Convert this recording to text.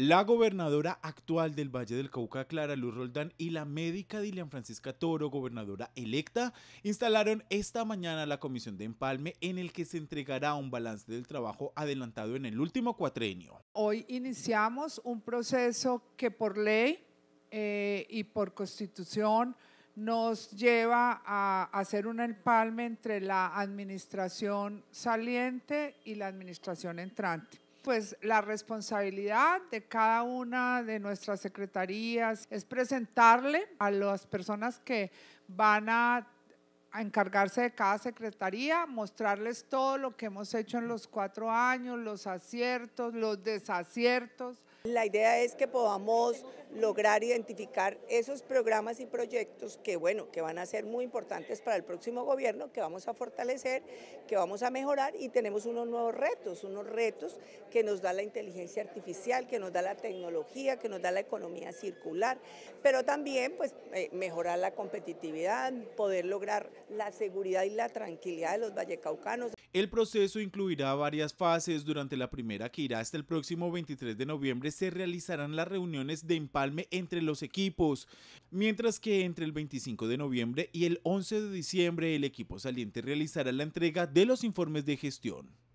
La gobernadora actual del Valle del Cauca, Clara Luz Roldán, y la médica Dilian Francisca Toro, gobernadora electa, instalaron esta mañana la comisión de empalme en el que se entregará un balance del trabajo adelantado en el último cuatrenio. Hoy iniciamos un proceso que por ley eh, y por constitución nos lleva a hacer un empalme entre la administración saliente y la administración entrante pues la responsabilidad de cada una de nuestras secretarías es presentarle a las personas que van a a encargarse de cada secretaría, mostrarles todo lo que hemos hecho en los cuatro años, los aciertos, los desaciertos. La idea es que podamos lograr identificar esos programas y proyectos que, bueno, que van a ser muy importantes para el próximo gobierno, que vamos a fortalecer, que vamos a mejorar y tenemos unos nuevos retos, unos retos que nos da la inteligencia artificial, que nos da la tecnología, que nos da la economía circular, pero también pues eh, mejorar la competitividad, poder lograr la seguridad y la tranquilidad de los vallecaucanos. El proceso incluirá varias fases. Durante la primera, que irá hasta el próximo 23 de noviembre, se realizarán las reuniones de empalme entre los equipos, mientras que entre el 25 de noviembre y el 11 de diciembre el equipo saliente realizará la entrega de los informes de gestión.